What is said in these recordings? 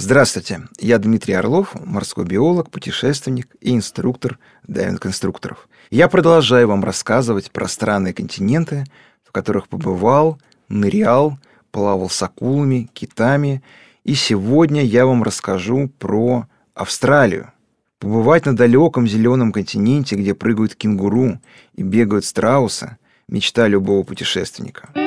Здравствуйте, я Дмитрий Орлов, морской биолог, путешественник и инструктор дайвинг инструкторов Я продолжаю вам рассказывать про страны и континенты, в которых побывал, нырял, плавал с акулами, китами, и сегодня я вам расскажу про Австралию. Побывать на далеком зеленом континенте, где прыгают кенгуру и бегают страусы – мечта любого путешественника –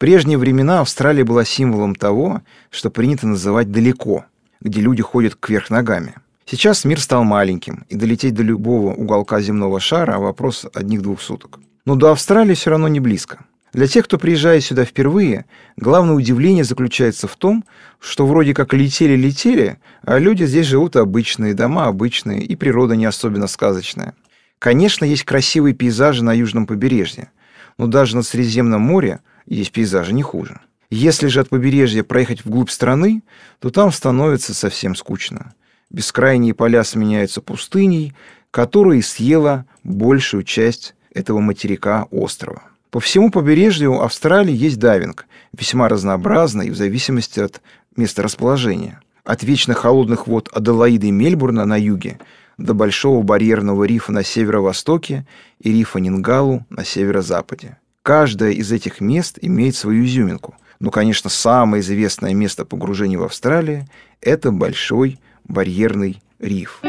прежние времена Австралия была символом того, что принято называть «далеко», где люди ходят кверх ногами. Сейчас мир стал маленьким, и долететь до любого уголка земного шара – вопрос одних-двух суток. Но до Австралии все равно не близко. Для тех, кто приезжает сюда впервые, главное удивление заключается в том, что вроде как летели-летели, а люди здесь живут обычные, дома обычные, и природа не особенно сказочная. Конечно, есть красивые пейзажи на южном побережье, но даже на Средиземном море есть пейзажи не хуже. Если же от побережья проехать вглубь страны, то там становится совсем скучно. Бескрайние поля сменяются пустыней, которая съела большую часть этого материка острова. По всему побережью Австралии есть дайвинг, весьма разнообразный в зависимости от месторасположения. От вечно холодных вод Аделаиды и Мельбурна на юге до Большого барьерного рифа на северо-востоке и рифа Нингалу на северо-западе. Каждое из этих мест имеет свою изюминку. Но, ну, конечно, самое известное место погружения в Австралии – это Большой барьерный риф.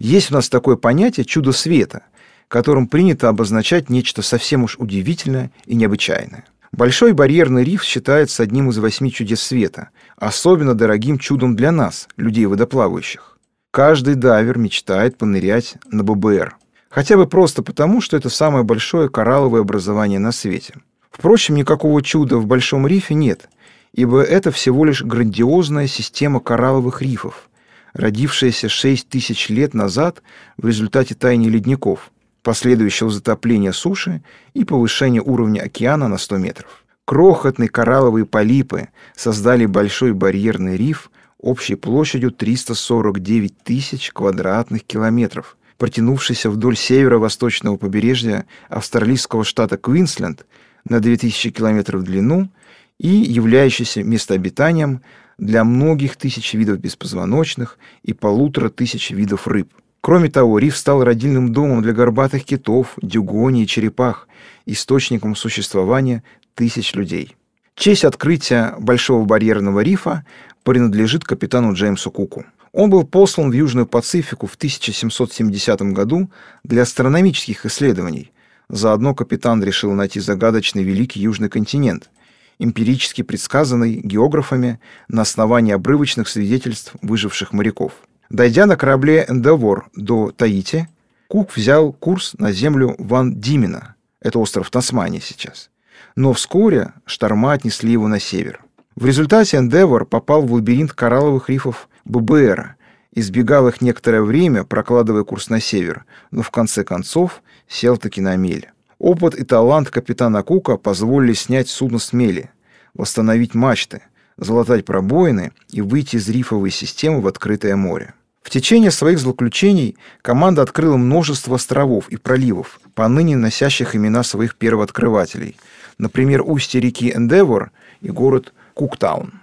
Есть у нас такое понятие «чудо света», которым принято обозначать нечто совсем уж удивительное и необычайное. Большой барьерный риф считается одним из восьми чудес света, особенно дорогим чудом для нас, людей водоплавающих. Каждый дайвер мечтает понырять на ББР. Хотя бы просто потому, что это самое большое коралловое образование на свете. Впрочем, никакого чуда в Большом рифе нет, ибо это всего лишь грандиозная система коралловых рифов, родившаяся 6 тысяч лет назад в результате таяния ледников, последующего затопления суши и повышения уровня океана на 100 метров. Крохотные коралловые полипы создали большой барьерный риф – общей площадью 349 тысяч квадратных километров, протянувшейся вдоль северо-восточного побережья австралийского штата Квинсленд на 2000 километров в длину и являющейся местообитанием для многих тысяч видов беспозвоночных и полутора тысяч видов рыб. Кроме того, риф стал родильным домом для горбатых китов, дюгоней и черепах, источником существования тысяч людей. Честь открытия Большого барьерного рифа принадлежит капитану Джеймсу Куку. Он был послан в Южную Пацифику в 1770 году для астрономических исследований. Заодно капитан решил найти загадочный Великий Южный континент, эмпирически предсказанный географами на основании обрывочных свидетельств выживших моряков. Дойдя на корабле «Эндевор» до Таити, Кук взял курс на землю Ван Димина, это остров Тасмания сейчас, но вскоре шторма отнесли его на север. В результате Эндевор попал в лабиринт коралловых рифов ББРа, избегал их некоторое время, прокладывая курс на север, но в конце концов сел таки на мель. Опыт и талант капитана Кука позволили снять судно с мели, восстановить мачты, залатать пробоины и выйти из рифовой системы в открытое море. В течение своих злоключений команда открыла множество островов и проливов, поныне носящих имена своих первооткрывателей – Например, устье реки Эндевор и город Куктаун.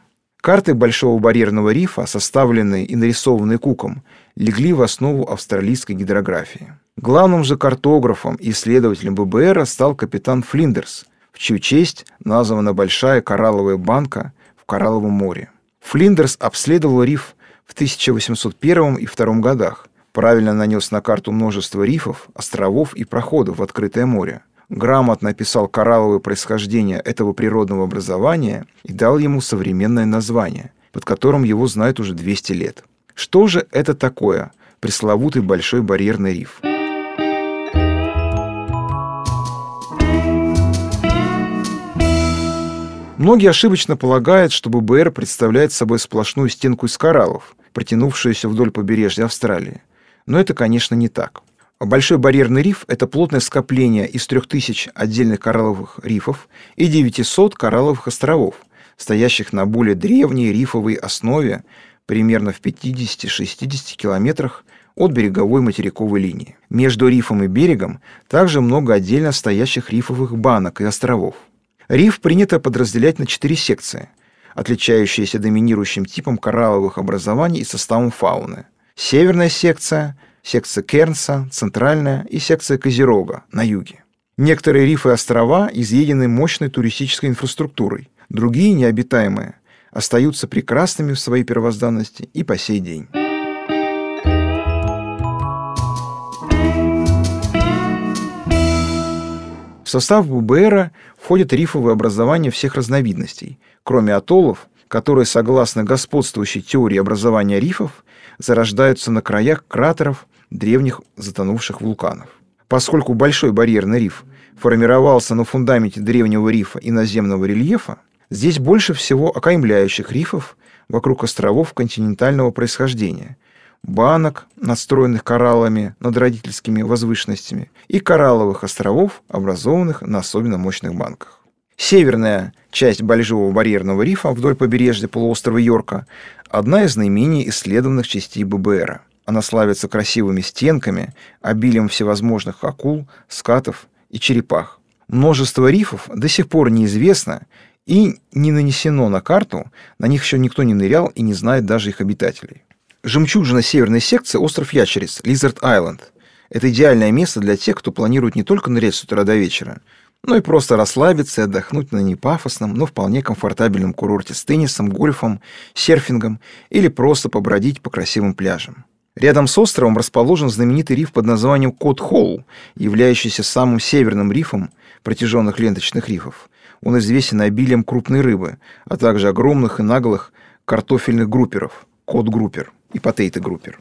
Карты Большого барьерного рифа, составленные и нарисованные Куком, легли в основу австралийской гидрографии. Главным же картографом и исследователем ББР стал капитан Флиндерс, в чью честь названа большая коралловая банка в Коралловом море. Флиндерс обследовал риф в 1801 и 2 годах, правильно нанес на карту множество рифов, островов и проходов в открытое море – грамотно описал коралловое происхождение этого природного образования и дал ему современное название, под которым его знают уже 200 лет. Что же это такое пресловутый Большой барьерный риф? Многие ошибочно полагают, что ББР представляет собой сплошную стенку из кораллов, протянувшуюся вдоль побережья Австралии. Но это, конечно, не так. Большой барьерный риф – это плотное скопление из 3000 отдельных коралловых рифов и 900 коралловых островов, стоящих на более древней рифовой основе примерно в 50-60 километрах от береговой материковой линии. Между рифом и берегом также много отдельно стоящих рифовых банок и островов. Риф принято подразделять на четыре секции, отличающиеся доминирующим типом коралловых образований и составом фауны. Северная секция – секция Кернса, Центральная и секция Козерога на юге. Некоторые рифы и острова изъедены мощной туристической инфраструктурой, другие необитаемые остаются прекрасными в своей первозданности и по сей день. В состав ББРа входят рифовые образования всех разновидностей, кроме атоллов, которые, согласно господствующей теории образования рифов, зарождаются на краях кратеров древних затонувших вулканов. Поскольку большой барьерный риф формировался на фундаменте древнего рифа и наземного рельефа, здесь больше всего окаймляющих рифов вокруг островов континентального происхождения, банок, надстроенных кораллами над родительскими возвышенностями, и коралловых островов, образованных на особенно мощных банках. Северная часть Большого барьерного рифа вдоль побережья полуострова Йорка – одна из наименее исследованных частей ББРа – она славится красивыми стенками, обилием всевозможных акул, скатов и черепах. Множество рифов до сих пор неизвестно и не нанесено на карту, на них еще никто не нырял и не знает даже их обитателей. Жемчужина северной секции – остров Ящериц, Лизард-Айленд. Это идеальное место для тех, кто планирует не только нырять с утра до вечера, но и просто расслабиться и отдохнуть на непафосном, но вполне комфортабельном курорте с теннисом, гольфом, серфингом или просто побродить по красивым пляжам. Рядом с островом расположен знаменитый риф под названием Кот-Холл, являющийся самым северным рифом протяженных ленточных рифов. Он известен обилием крупной рыбы, а также огромных и наглых картофельных групперов, кот-группер и потейто-группер.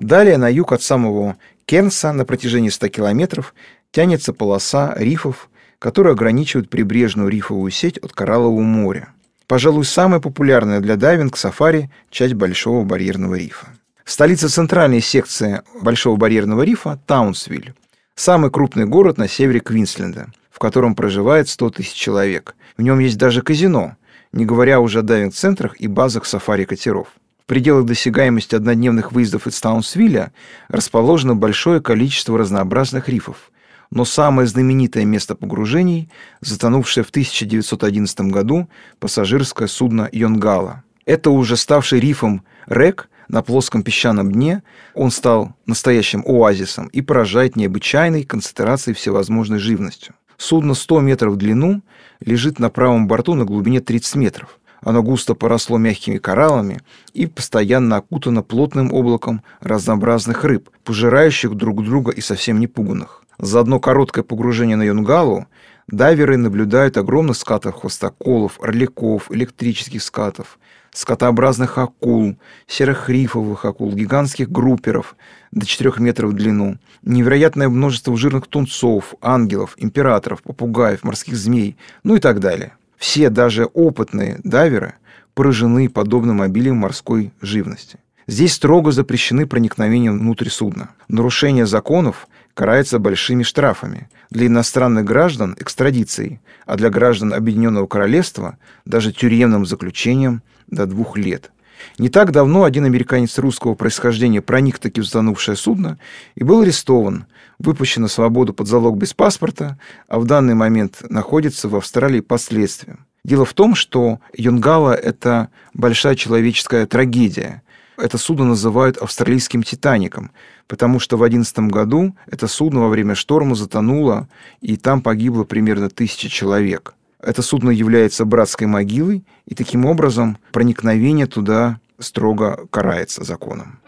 Далее на юг от самого Кернса на протяжении 100 километров тянется полоса рифов которые ограничивают прибрежную рифовую сеть от Кораллового моря. Пожалуй, самая популярная для дайвинг-сафари – часть Большого барьерного рифа. Столица центральной секции Большого барьерного рифа – Таунсвиль, самый крупный город на севере Квинсленда, в котором проживает 100 тысяч человек. В нем есть даже казино, не говоря уже о дайвинг-центрах и базах сафари-катеров. В пределах досягаемости однодневных выездов из Таунсвилля расположено большое количество разнообразных рифов – но самое знаменитое место погружений – затонувшее в 1911 году пассажирское судно «Йонгала». Это уже ставший рифом рек на плоском песчаном дне, он стал настоящим оазисом и поражает необычайной концентрацией всевозможной живностью. Судно 100 метров в длину лежит на правом борту на глубине 30 метров. Оно густо поросло мягкими кораллами и постоянно окутано плотным облаком разнообразных рыб, пожирающих друг друга и совсем не пуганных. За одно короткое погружение на Юнгалу дайверы наблюдают огромных скатов хвостоколов, орляков, электрических скатов, скатообразных акул, серых рифовых акул, гигантских групперов до 4 метров в длину, невероятное множество жирных тунцов, ангелов, императоров, попугаев, морских змей, ну и так далее. Все, даже опытные дайверы, поражены подобным обилием морской живности. Здесь строго запрещены проникновения внутрь судна. Нарушение законов – карается большими штрафами, для иностранных граждан – экстрадицией, а для граждан Объединенного Королевства – даже тюремным заключением до двух лет. Не так давно один американец русского происхождения проник таки в затонувшее судно и был арестован, выпущен на свободу под залог без паспорта, а в данный момент находится в Австралии под следствием. Дело в том, что Юнгала – это большая человеческая трагедия – это судно называют австралийским «Титаником», потому что в 2011 году это судно во время шторма затонуло, и там погибло примерно тысяча человек. Это судно является братской могилой, и таким образом проникновение туда строго карается законом.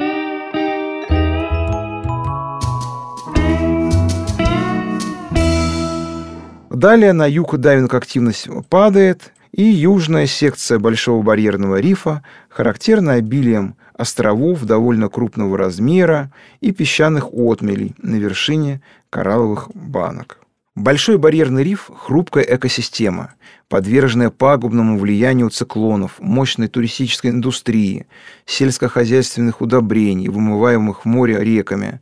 Далее на юг дайвинг-активность падает, и южная секция Большого барьерного рифа характерна обилием островов довольно крупного размера и песчаных отмелей на вершине коралловых банок. Большой барьерный риф – хрупкая экосистема, подверженная пагубному влиянию циклонов, мощной туристической индустрии, сельскохозяйственных удобрений, вымываемых в море реками,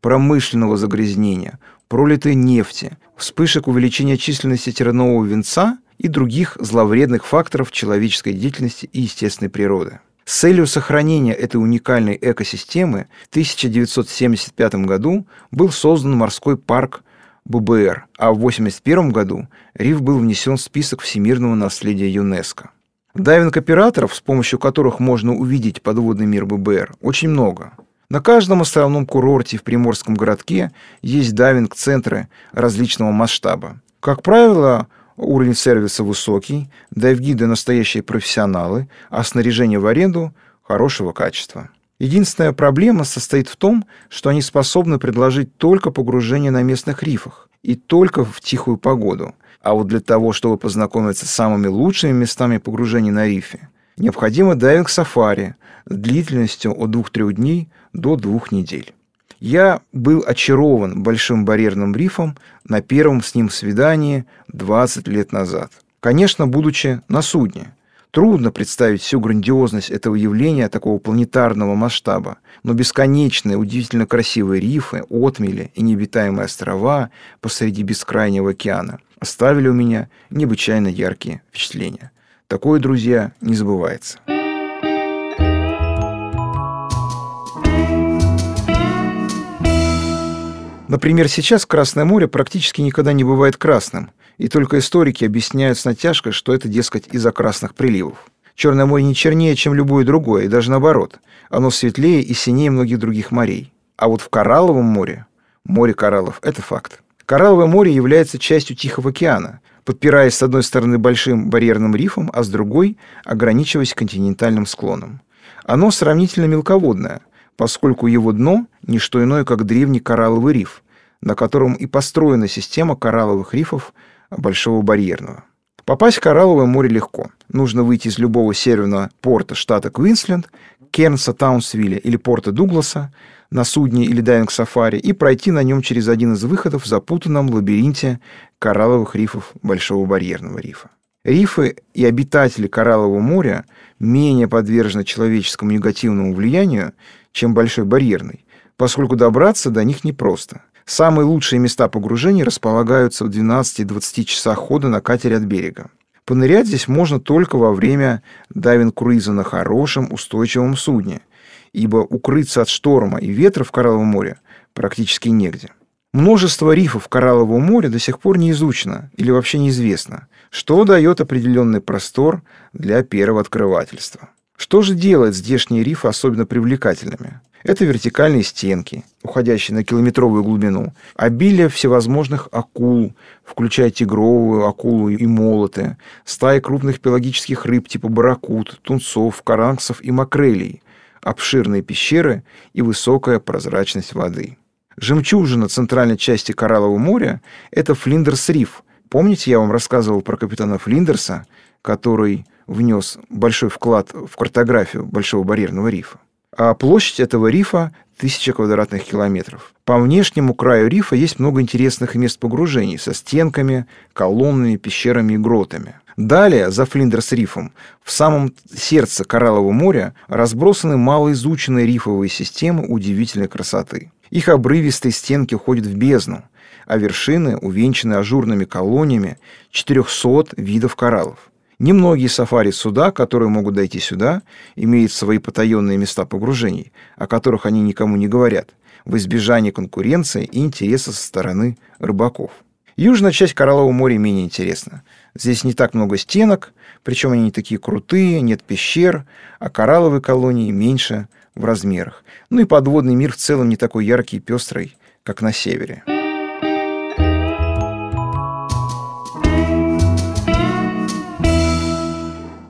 промышленного загрязнения, пролитой нефти, вспышек увеличения численности тернового венца и других зловредных факторов человеческой деятельности и естественной природы. С целью сохранения этой уникальной экосистемы в 1975 году был создан морской парк ББР, а в 1981 году риф был внесен в список всемирного наследия ЮНЕСКо. Дайвинг-операторов, с помощью которых можно увидеть подводный мир ББР, очень много. На каждом островном курорте в приморском городке есть дайвинг-центры различного масштаба. Как правило, уровень сервиса высокий, дайв-гиды настоящие профессионалы, а снаряжение в аренду хорошего качества. Единственная проблема состоит в том, что они способны предложить только погружение на местных рифах и только в тихую погоду. А вот для того, чтобы познакомиться с самыми лучшими местами погружения на рифе, необходимо дайвинг-сафари длительностью от 2-3 дней до 2 недель. Я был очарован большим барьерным рифом на первом с ним свидании 20 лет назад. Конечно, будучи на судне. Трудно представить всю грандиозность этого явления такого планетарного масштаба, но бесконечные, удивительно красивые рифы, отмели и необитаемые острова посреди бескрайнего океана оставили у меня необычайно яркие впечатления. Такое, друзья, не забывается. Например, сейчас Красное море практически никогда не бывает красным, и только историки объясняют с натяжкой, что это, дескать, из-за красных приливов. Черное море не чернее, чем любое другое, и даже наоборот. Оно светлее и синее многих других морей. А вот в Коралловом море, море кораллов, это факт. Коралловое море является частью Тихого океана, подпираясь с одной стороны большим барьерным рифом, а с другой – ограничиваясь континентальным склоном. Оно сравнительно мелководное – поскольку его дно – не что иное, как древний коралловый риф, на котором и построена система коралловых рифов Большого барьерного. Попасть в Коралловое море легко. Нужно выйти из любого северного порта штата Квинсленд, Кернса Таунсвилля или порта Дугласа на судне или дайвинг-сафари и пройти на нем через один из выходов в запутанном лабиринте коралловых рифов Большого барьерного рифа. Рифы и обитатели Кораллового моря менее подвержены человеческому негативному влиянию, чем Большой барьерный, поскольку добраться до них непросто. Самые лучшие места погружения располагаются в 12-20 часах хода на катере от берега. Понырять здесь можно только во время дайвинг-круиза на хорошем, устойчивом судне, ибо укрыться от шторма и ветра в Коралловом море практически негде. Множество рифов Кораллового моря до сих пор не изучено или вообще неизвестно, что дает определенный простор для первого открывательства. Что же делает здешние рифы особенно привлекательными? Это вертикальные стенки, уходящие на километровую глубину, обилие всевозможных акул, включая тигровую, акулу и молоты, стаи крупных пелагических рыб типа барракут, тунцов, карангсов и макрелей, обширные пещеры и высокая прозрачность воды. Жемчужина центральной части Кораллового моря – это Флиндерс-риф. Помните, я вам рассказывал про капитана Флиндерса, который внес большой вклад в картографию Большого барьерного рифа. А площадь этого рифа – тысяча квадратных километров. По внешнему краю рифа есть много интересных мест погружений со стенками, колоннами, пещерами и гротами. Далее, за Флиндерс-рифом, в самом сердце Кораллового моря разбросаны малоизученные рифовые системы удивительной красоты. Их обрывистые стенки уходят в бездну, а вершины увенчаны ажурными колониями 400 видов кораллов. Немногие сафари суда, которые могут дойти сюда, имеют свои потаенные места погружений, о которых они никому не говорят, в избежание конкуренции и интереса со стороны рыбаков. Южная часть Кораллового моря менее интересна. Здесь не так много стенок, причем они не такие крутые, нет пещер, а коралловые колонии меньше в размерах. Ну и подводный мир в целом не такой яркий и пестрый, как на севере.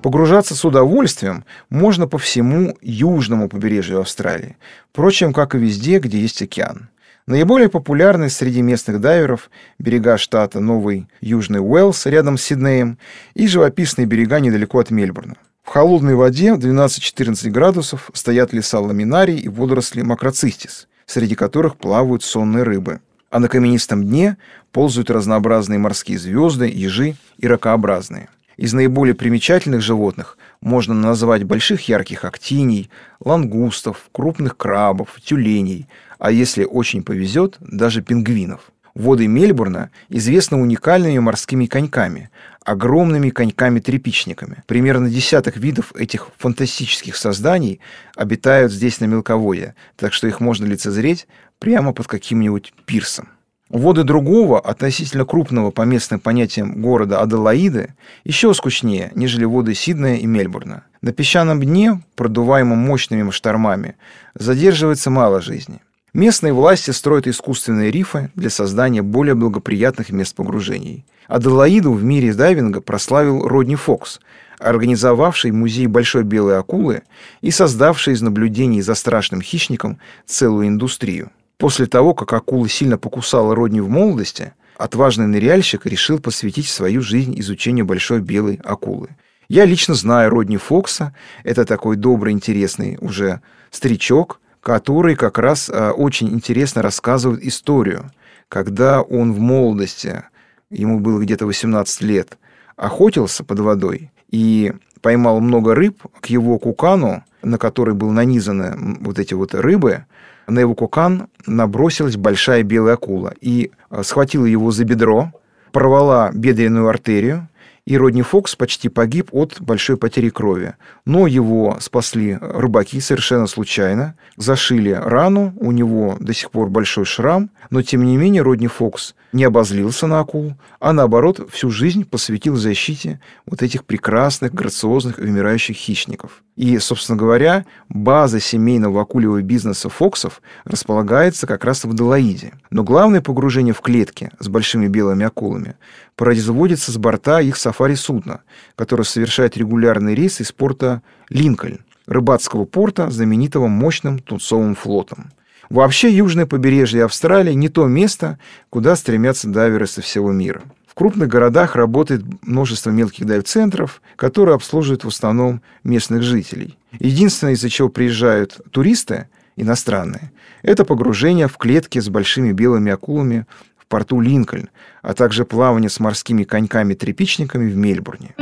Погружаться с удовольствием можно по всему южному побережью Австралии, впрочем, как и везде, где есть океан. Наиболее популярны среди местных дайверов берега штата Новый Южный Уэллс рядом с Сиднеем и живописные берега недалеко от Мельбурна. В холодной воде 12-14 градусов стоят леса ламинарий и водоросли макроцистис, среди которых плавают сонные рыбы. А на каменистом дне ползают разнообразные морские звезды, ежи и ракообразные – из наиболее примечательных животных можно назвать больших ярких актиний, лангустов, крупных крабов, тюленей, а если очень повезет, даже пингвинов. Воды Мельбурна известны уникальными морскими коньками, огромными коньками трепичниками Примерно десяток видов этих фантастических созданий обитают здесь на мелководье, так что их можно лицезреть прямо под каким-нибудь пирсом. Воды другого, относительно крупного по местным понятиям города Аделаиды, еще скучнее, нежели воды Сиднея и Мельбурна. На песчаном дне, продуваемом мощными штормами, задерживается мало жизни. Местные власти строят искусственные рифы для создания более благоприятных мест погружений. Аделаиду в мире дайвинга прославил Родни Фокс, организовавший музей большой белой акулы и создавший из наблюдений за страшным хищником целую индустрию. После того, как акула сильно покусала Родни в молодости, отважный ныряльщик решил посвятить свою жизнь изучению большой белой акулы. Я лично знаю Родни Фокса, это такой добрый, интересный уже старичок, который как раз а, очень интересно рассказывает историю, когда он в молодости, ему было где-то 18 лет, охотился под водой и поймал много рыб к его кукану, на который были нанизаны вот эти вот рыбы, на его кокан набросилась большая белая акула и э, схватила его за бедро, порвала бедренную артерию, и Родни Фокс почти погиб от большой потери крови. Но его спасли рыбаки совершенно случайно, зашили рану, у него до сих пор большой шрам, но тем не менее Родни Фокс не обозлился на акул, а наоборот всю жизнь посвятил защите вот этих прекрасных, грациозных умирающих хищников. И, собственно говоря, база семейного акулевого бизнеса Фоксов располагается как раз в Делаиде. Но главное погружение в клетки с большими белыми акулами производится с борта их сафари-судна, которое совершает регулярный рейс из порта Линкольн, рыбацкого порта, знаменитого мощным тунцовым флотом. Вообще южное побережье Австралии не то место, куда стремятся дайверы со всего мира – в крупных городах работает множество мелких дайв-центров, которые обслуживают в основном местных жителей. Единственное, из-за чего приезжают туристы, иностранные, это погружение в клетки с большими белыми акулами в порту Линкольн, а также плавание с морскими коньками трепичниками в Мельбурне.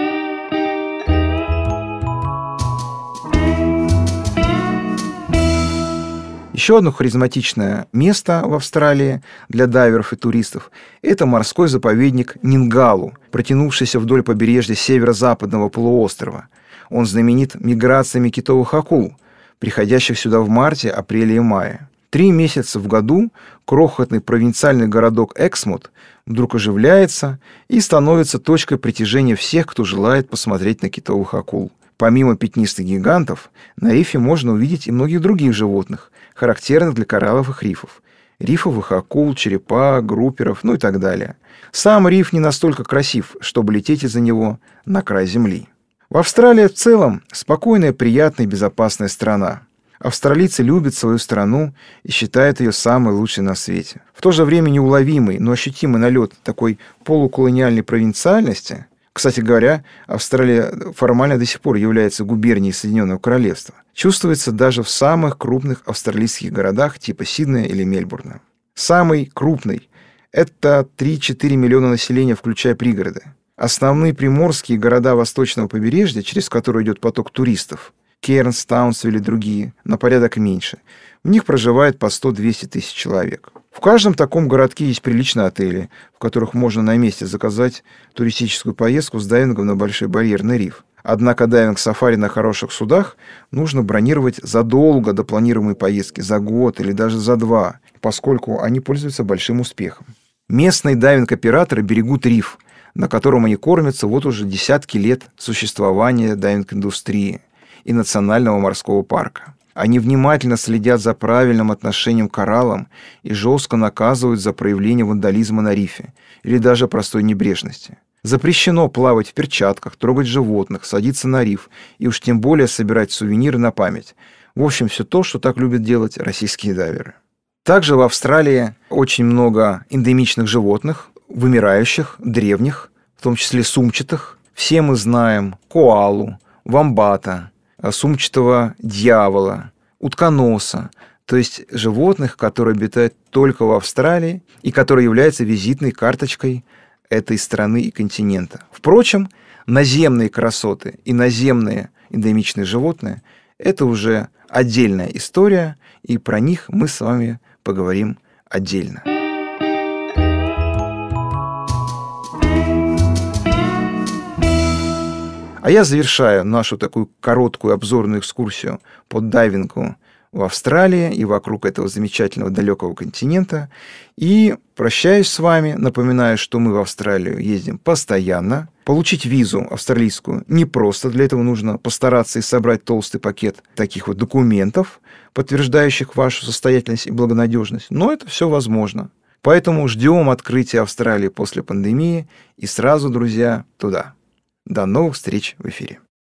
Еще одно харизматичное место в Австралии для дайверов и туристов – это морской заповедник Нингалу, протянувшийся вдоль побережья северо-западного полуострова. Он знаменит миграциями китовых акул, приходящих сюда в марте, апреле и мае. Три месяца в году крохотный провинциальный городок Эксмут вдруг оживляется и становится точкой притяжения всех, кто желает посмотреть на китовых акул. Помимо пятнистых гигантов, на рифе можно увидеть и многих других животных, характерных для коралловых рифов. Рифовых акул, черепа, групперов, ну и так далее. Сам риф не настолько красив, чтобы лететь из-за него на край земли. В Австралии в целом спокойная, приятная и безопасная страна. Австралийцы любят свою страну и считают ее самой лучшей на свете. В то же время неуловимый, но ощутимый налет такой полуколониальной провинциальности – кстати говоря, Австралия формально до сих пор является губернией Соединенного Королевства. Чувствуется даже в самых крупных австралийских городах типа Сиднея или Мельбурна. Самый крупный – это 3-4 миллиона населения, включая пригороды. Основные приморские города восточного побережья, через которые идет поток туристов, Кернс, Таунс или другие, на порядок меньше. В них проживает по 100-200 тысяч человек. В каждом таком городке есть приличные отели, в которых можно на месте заказать туристическую поездку с дайвингом на Большой барьерный риф. Однако дайвинг-сафари на хороших судах нужно бронировать задолго до планируемой поездки, за год или даже за два, поскольку они пользуются большим успехом. Местные дайвинг-операторы берегут риф, на котором они кормятся вот уже десятки лет существования дайвинг-индустрии и национального морского парка. Они внимательно следят за правильным отношением к кораллам и жестко наказывают за проявление вандализма на рифе или даже простой небрежности. Запрещено плавать в перчатках, трогать животных, садиться на риф и уж тем более собирать сувениры на память. В общем, все то, что так любят делать российские дайверы. Также в Австралии очень много эндемичных животных, вымирающих, древних, в том числе сумчатых. Все мы знаем коалу, вамбата, Э, сумчатого дьявола, утконоса, то есть животных, которые обитают только в Австралии и которые являются визитной карточкой этой страны и континента. Впрочем, наземные красоты и наземные эндемичные животные – это уже отдельная история, и про них мы с вами поговорим отдельно. А я завершаю нашу такую короткую обзорную экскурсию по дайвингу в Австралии и вокруг этого замечательного далекого континента. И прощаюсь с вами, напоминаю, что мы в Австралию ездим постоянно. Получить визу австралийскую не просто, для этого нужно постараться и собрать толстый пакет таких вот документов, подтверждающих вашу состоятельность и благонадежность, но это все возможно. Поэтому ждем открытия Австралии после пандемии и сразу, друзья, туда. До новых встреч в эфире.